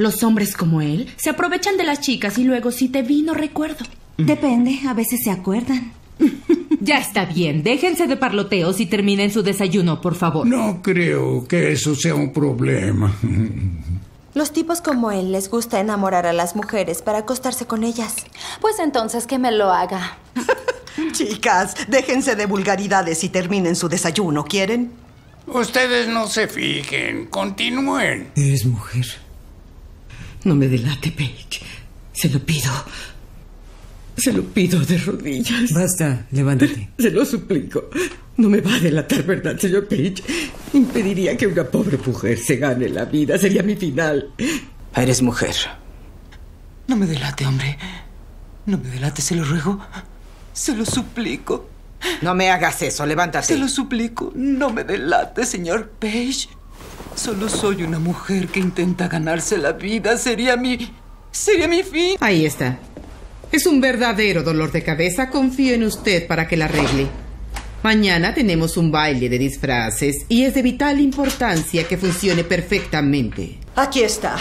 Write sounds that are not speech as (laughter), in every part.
Los hombres como él se aprovechan de las chicas y luego si te vi no recuerdo. Depende, a veces se acuerdan. (laughs) Ya está bien, déjense de parloteos y terminen su desayuno, por favor. No creo que eso sea un problema. (laughs) Los tipos como él les gusta enamorar a las mujeres para acostarse con ellas. Pues entonces que me lo haga. (laughs) Chicas, déjense de vulgaridades y terminen su desayuno, ¿quieren? Ustedes no se fijen, continúen. Eres mujer. No me delate, Paige. Se lo pido. Se lo pido de rodillas. Basta, levántate. Se lo suplico. No me va a delatar, ¿verdad, señor Page? Impediría que una pobre mujer se gane la vida. Sería mi final. Eres mujer. No me delate, hombre. No me delate, se lo ruego. Se lo suplico. No me hagas eso, levántate. Se lo suplico. No me delate, señor Page. Solo soy una mujer que intenta ganarse la vida. Sería mi... Sería mi fin. Ahí está. Es un verdadero dolor de cabeza. Confío en usted para que la arregle. Mañana tenemos un baile de disfraces y es de vital importancia que funcione perfectamente. Aquí está.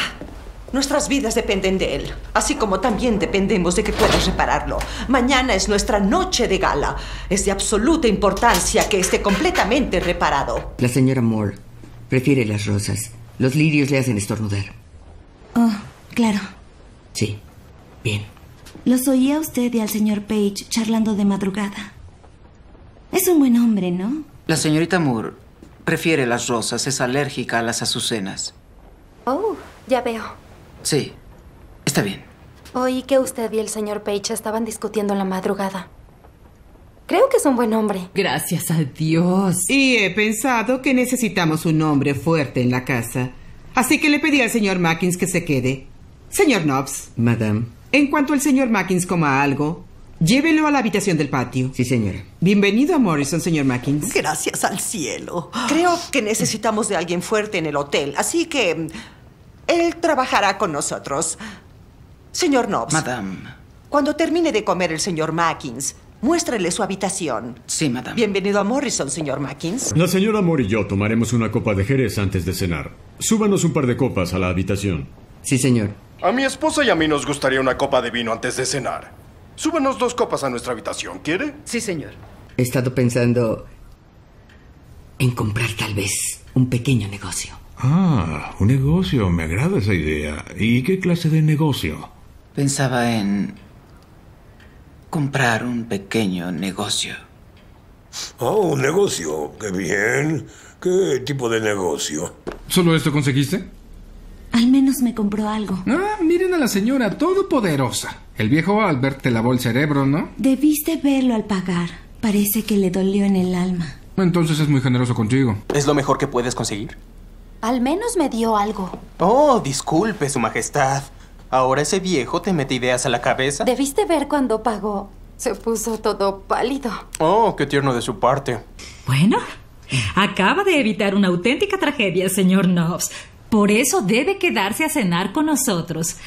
Nuestras vidas dependen de él, así como también dependemos de que puedas repararlo. Mañana es nuestra noche de gala. Es de absoluta importancia que esté completamente reparado. La señora Moore Prefiere las rosas. Los lirios le hacen estornudar. Oh, claro. Sí. Bien. Los oí a usted y al señor Page charlando de madrugada. Es un buen hombre, ¿no? La señorita Moore prefiere las rosas, es alérgica a las azucenas. Oh, ya veo. Sí, está bien. Oí que usted y el señor Page estaban discutiendo en la madrugada. Creo que es un buen hombre. Gracias a Dios. Y he pensado que necesitamos un hombre fuerte en la casa. Así que le pedí al señor Mackins que se quede. Señor Knobs. Madame. En cuanto el señor Mackins coma algo, llévelo a la habitación del patio. Sí, señora. Bienvenido a Morrison, señor Mackins. Gracias al cielo. (gasps) Creo que necesitamos de alguien fuerte en el hotel, así que mm, él trabajará con nosotros. Señor Knobs. Madame. Cuando termine de comer el señor Mackins, Muéstrele su habitación. Sí, madame. Bienvenido a Morrison, señor Mackins. La señora Moore y yo tomaremos una copa de Jerez antes de cenar. Súbanos un par de copas a la habitación. Sí, señor. A mi esposa y a mí nos gustaría una copa de vino antes de cenar. Súbanos dos copas a nuestra habitación, ¿quiere? Sí, señor. He estado pensando en comprar tal vez un pequeño negocio. Ah, un negocio. Me agrada esa idea. ¿Y qué clase de negocio? Pensaba en comprar un pequeño negocio. Oh, un negocio. Qué bien. ¿Qué tipo de negocio? ¿Solo esto conseguiste? Al menos me compró algo. Ah, miren a la señora, todopoderosa. El viejo Albert te lavó el cerebro, ¿no? Debiste verlo al pagar. Parece que le dolió en el alma. Entonces es muy generoso contigo. ¿Es lo mejor que puedes conseguir? Al menos me dio algo. Oh, disculpe, Su Majestad. ¿Ahora ese viejo te mete ideas a la cabeza? Debiste ver cuando pagó. Se puso todo pálido. Oh, qué tierno de su parte. Bueno, acaba de evitar una auténtica tragedia, señor Knobs. Por eso debe quedarse a cenar con nosotros.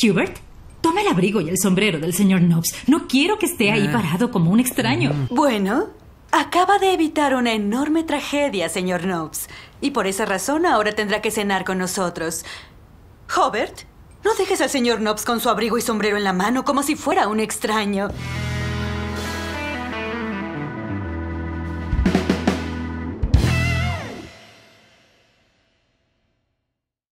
Hubert, toma el abrigo y el sombrero del señor Knobs. No quiero que esté ahí ah. parado como un extraño. Bueno, acaba de evitar una enorme tragedia, señor Knobs. Y por esa razón ahora tendrá que cenar con nosotros. Hubert, no dejes al señor Knobs con su abrigo y sombrero en la mano como si fuera un extraño.